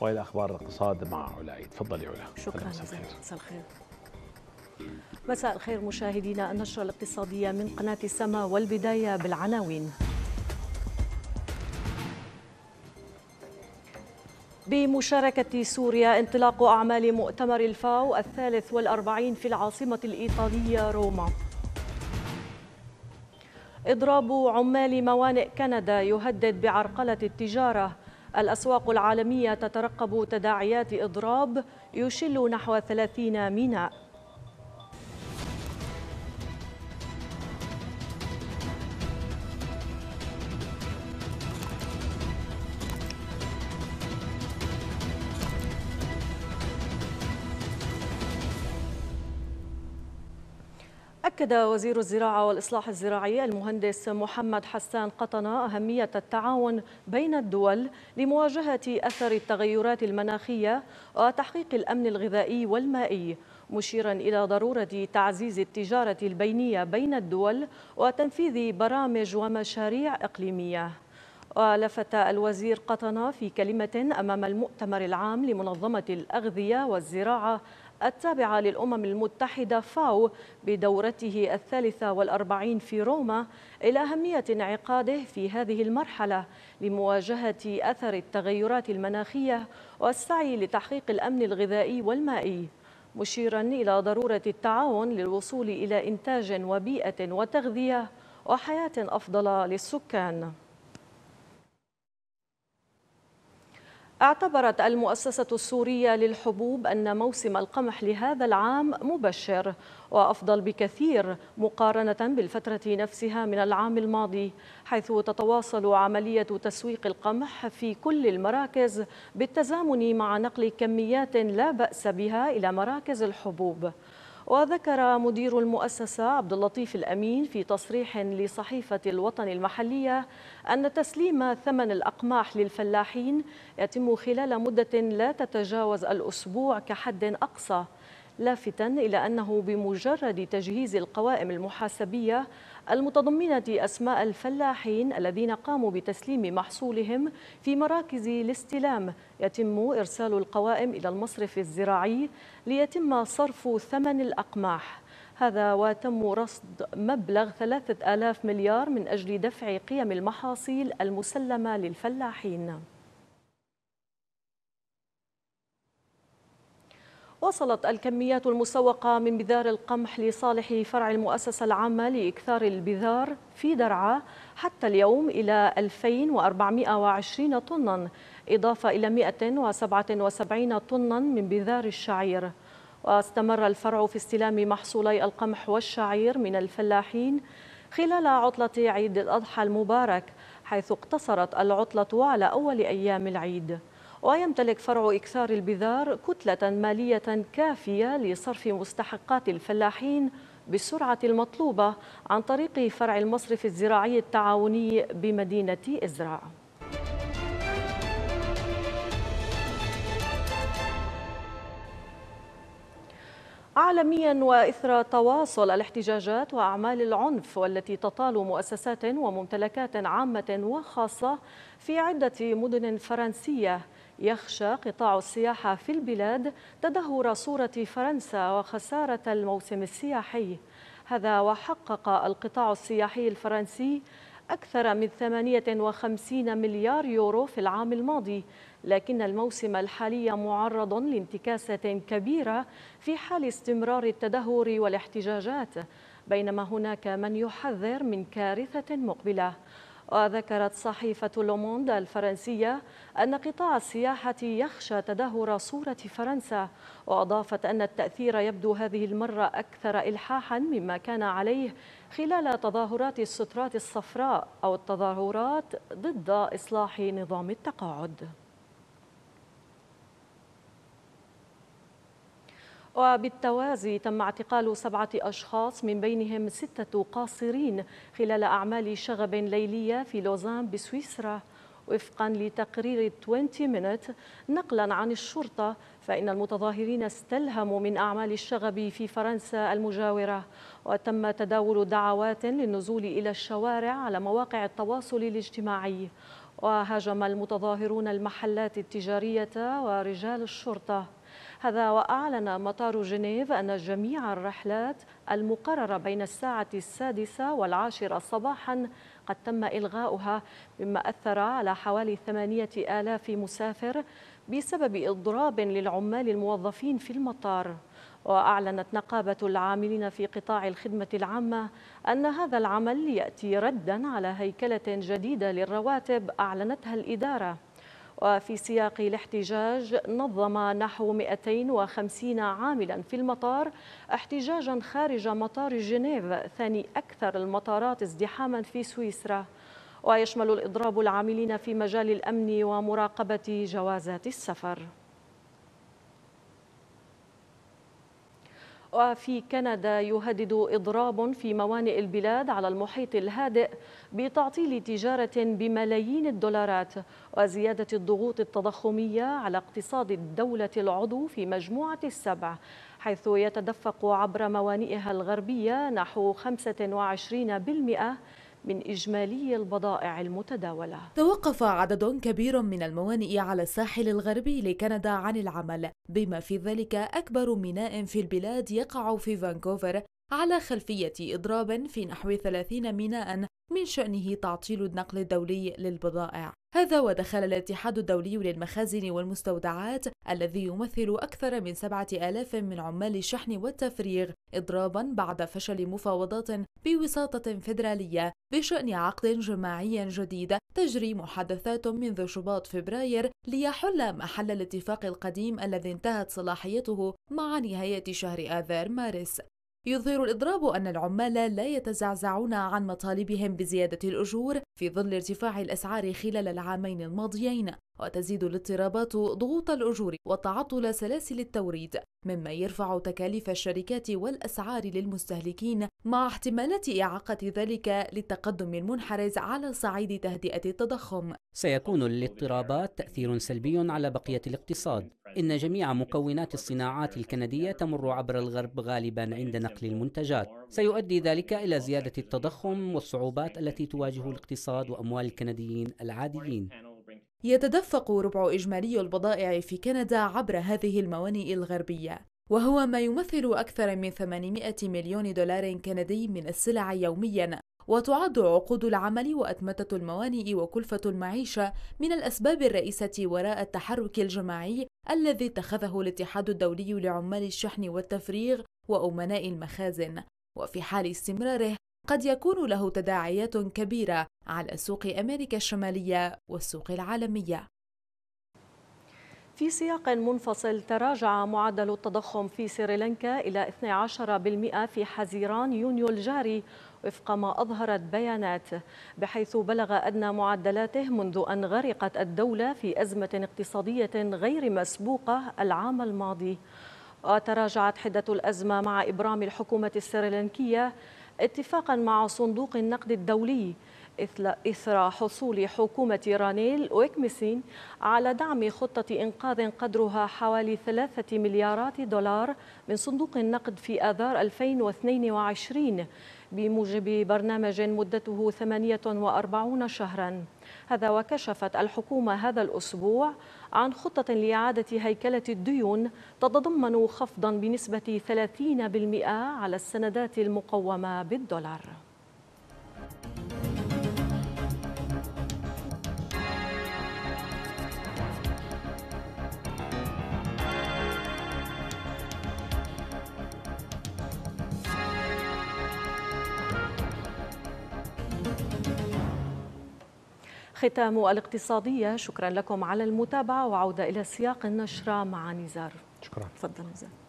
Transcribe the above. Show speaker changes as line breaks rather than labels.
والى اخبار الاقتصاد مع علا تفضلي علا شكرا مساء الخير مساء الخير مشاهدينا النشرة الاقتصادية من قناة السما والبداية بالعناوين بمشاركة سوريا انطلاق أعمال مؤتمر الفاو الثالث والأربعين في العاصمة الإيطالية روما إضراب عمال موانئ كندا يهدد بعرقلة التجارة الأسواق العالمية تترقب تداعيات إضراب يشل نحو 30 ميناء أكد وزير الزراعة والإصلاح الزراعي المهندس محمد حسان قطنة أهمية التعاون بين الدول لمواجهة أثر التغيرات المناخية وتحقيق الأمن الغذائي والمائي مشيرا إلى ضرورة تعزيز التجارة البينية بين الدول وتنفيذ برامج ومشاريع إقليمية ولفت الوزير قطنة في كلمة أمام المؤتمر العام لمنظمة الأغذية والزراعة التابعة للأمم المتحدة فاو بدورته الثالثة والأربعين في روما إلى أهمية انعقاده في هذه المرحلة لمواجهة أثر التغيرات المناخية والسعي لتحقيق الأمن الغذائي والمائي مشيرا إلى ضرورة التعاون للوصول إلى إنتاج وبيئة وتغذية وحياة أفضل للسكان اعتبرت المؤسسة السورية للحبوب أن موسم القمح لهذا العام مبشر وأفضل بكثير مقارنة بالفترة نفسها من العام الماضي حيث تتواصل عملية تسويق القمح في كل المراكز بالتزامن مع نقل كميات لا بأس بها إلى مراكز الحبوب وذكر مدير المؤسسة عبد اللطيف الأمين في تصريح لصحيفة الوطن المحلية أن تسليم ثمن الأقماح للفلاحين يتم خلال مدة لا تتجاوز الأسبوع كحد أقصى لافتا إلى أنه بمجرد تجهيز القوائم المحاسبية المتضمنة أسماء الفلاحين الذين قاموا بتسليم محصولهم في مراكز الاستلام يتم إرسال القوائم إلى المصرف الزراعي ليتم صرف ثمن الأقماح هذا وتم رصد مبلغ 3000 مليار من أجل دفع قيم المحاصيل المسلمة للفلاحين وصلت الكميات المسوقة من بذار القمح لصالح فرع المؤسسة العامة لإكثار البذار في درعا حتى اليوم إلى 2420 طناً إضافة إلى 177 طناً من بذار الشعير واستمر الفرع في استلام محصولي القمح والشعير من الفلاحين خلال عطلة عيد الأضحى المبارك حيث اقتصرت العطلة على أول أيام العيد ويمتلك فرع إكسار البذار كتلة مالية كافية لصرف مستحقات الفلاحين بالسرعة المطلوبة عن طريق فرع المصرف الزراعي التعاوني بمدينة إزرع عالميا واثر تواصل الاحتجاجات واعمال العنف والتي تطال مؤسسات وممتلكات عامه وخاصه في عده مدن فرنسيه يخشى قطاع السياحة في البلاد تدهور صورة فرنسا وخسارة الموسم السياحي هذا وحقق القطاع السياحي الفرنسي أكثر من 58 مليار يورو في العام الماضي لكن الموسم الحالي معرض لانتكاسة كبيرة في حال استمرار التدهور والاحتجاجات بينما هناك من يحذر من كارثة مقبلة وذكرت صحيفة لوموند الفرنسية أن قطاع السياحة يخشى تدهور صورة فرنسا وأضافت أن التأثير يبدو هذه المرة أكثر إلحاحا مما كان عليه خلال تظاهرات السترات الصفراء أو التظاهرات ضد إصلاح نظام التقاعد وبالتوازي تم اعتقال سبعة أشخاص من بينهم ستة قاصرين خلال أعمال شغب ليلية في لوزان بسويسرا وفقا لتقرير 20 مينت نقلا عن الشرطة فإن المتظاهرين استلهموا من أعمال الشغب في فرنسا المجاورة وتم تداول دعوات للنزول إلى الشوارع على مواقع التواصل الاجتماعي وهاجم المتظاهرون المحلات التجارية ورجال الشرطة هذا وأعلن مطار جنيف أن جميع الرحلات المقررة بين الساعة السادسة والعاشرة صباحا قد تم إلغاؤها مما أثر على حوالي ثمانية آلاف مسافر بسبب إضراب للعمال الموظفين في المطار وأعلنت نقابة العاملين في قطاع الخدمة العامة أن هذا العمل يأتي ردا على هيكلة جديدة للرواتب أعلنتها الإدارة وفي سياق الاحتجاج نظم نحو 250 عاملا في المطار احتجاجا خارج مطار جنيف ثاني أكثر المطارات ازدحاما في سويسرا ويشمل الإضراب العاملين في مجال الأمن ومراقبة جوازات السفر وفي كندا يهدد إضراب في موانئ البلاد على المحيط الهادئ بتعطيل تجارة بملايين الدولارات وزيادة الضغوط التضخمية على اقتصاد الدولة العضو في مجموعة السبع حيث يتدفق عبر موانئها الغربية نحو 25% من إجمالي البضائع المتداولة
توقف عدد كبير من الموانئ على الساحل الغربي لكندا عن العمل بما في ذلك أكبر ميناء في البلاد يقع في فانكوفر على خلفية إضراب في نحو 30 ميناء من شأنه تعطيل النقل الدولي للبضائع هذا ودخل الاتحاد الدولي للمخازن والمستودعات الذي يمثل أكثر من سبعة آلاف من عمال الشحن والتفريغ إضرابا بعد فشل مفاوضات بوساطة فيدرالية بشأن عقد جماعي جديد تجري محادثات منذ شباط فبراير ليحل محل الاتفاق القديم الذي انتهت صلاحيته مع نهاية شهر آذار مارس يظهر الإضراب أن العمال لا يتزعزعون عن مطالبهم بزيادة الأجور في ظل ارتفاع الأسعار خلال العامين الماضيين وتزيد الاضطرابات ضغوط الأجور وتعطل سلاسل التوريد مما يرفع تكاليف الشركات والأسعار للمستهلكين مع احتمالات إعاقة ذلك للتقدم المنحرز على صعيد تهدئة التضخم سيكون للاضطرابات تأثير سلبي على بقية الاقتصاد إن جميع مكونات الصناعات الكندية تمر عبر الغرب غالبا عند نقل المنتجات سيؤدي ذلك إلى زيادة التضخم والصعوبات التي تواجه الاقتصاد وأموال الكنديين العاديين يتدفق ربع إجمالي البضائع في كندا عبر هذه الموانئ الغربية وهو ما يمثل أكثر من 800 مليون دولار كندي من السلع يومياً وتعد عقود العمل وأتمتة الموانئ وكلفة المعيشة من الأسباب الرئيسة وراء التحرك الجماعي الذي اتخذه الاتحاد الدولي لعمال الشحن والتفريغ وأمناء المخازن وفي حال استمراره قد يكون له تداعيات كبيرة على سوق أمريكا الشمالية والسوق العالمية
في سياق منفصل تراجع معدل التضخم في سريلانكا إلى 12% في حزيران يونيو الجاري وفق ما أظهرت بيانات بحيث بلغ أدنى معدلاته منذ أن غرقت الدولة في أزمة اقتصادية غير مسبوقة العام الماضي وتراجعت حدة الأزمة مع إبرام الحكومة السريلانكية اتفاقا مع صندوق النقد الدولي إثر حصول حكومة رانيل ويكمسين على دعم خطة إنقاذ قدرها حوالي ثلاثة مليارات دولار من صندوق النقد في آذار 2022 بموجب برنامج مدته 48 شهرا هذا وكشفت الحكومة هذا الأسبوع عن خطة لإعادة هيكلة الديون تتضمن خفضا بنسبة 30% على السندات المقومة بالدولار ختام الاقتصادية شكرا لكم على المتابعة وعودة إلى سياق النشرة مع نزار شكرا تفضل نزار